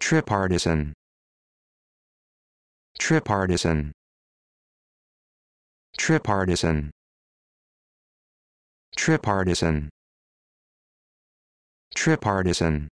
Tripartisan. Tripartisan. Tripartisan. Tripartisan. Tripartisan.